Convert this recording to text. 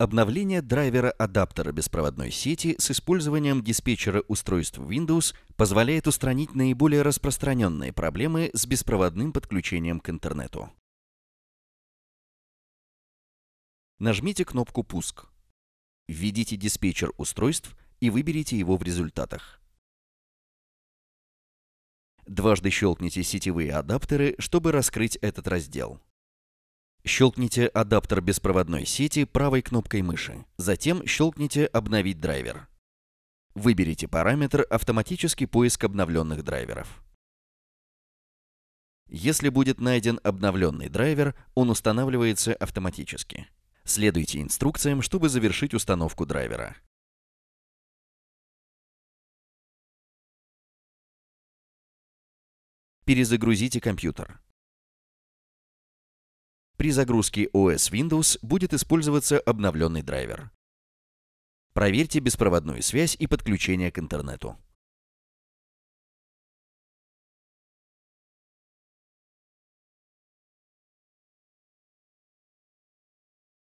Обновление драйвера адаптера беспроводной сети с использованием диспетчера устройств Windows позволяет устранить наиболее распространенные проблемы с беспроводным подключением к интернету. Нажмите кнопку «Пуск». Введите диспетчер устройств и выберите его в результатах. Дважды щелкните сетевые адаптеры, чтобы раскрыть этот раздел. Щелкните адаптер беспроводной сети правой кнопкой мыши. Затем щелкните «Обновить драйвер». Выберите параметр «Автоматический поиск обновленных драйверов». Если будет найден обновленный драйвер, он устанавливается автоматически. Следуйте инструкциям, чтобы завершить установку драйвера. Перезагрузите компьютер. При загрузке OS Windows будет использоваться обновленный драйвер. Проверьте беспроводную связь и подключение к интернету.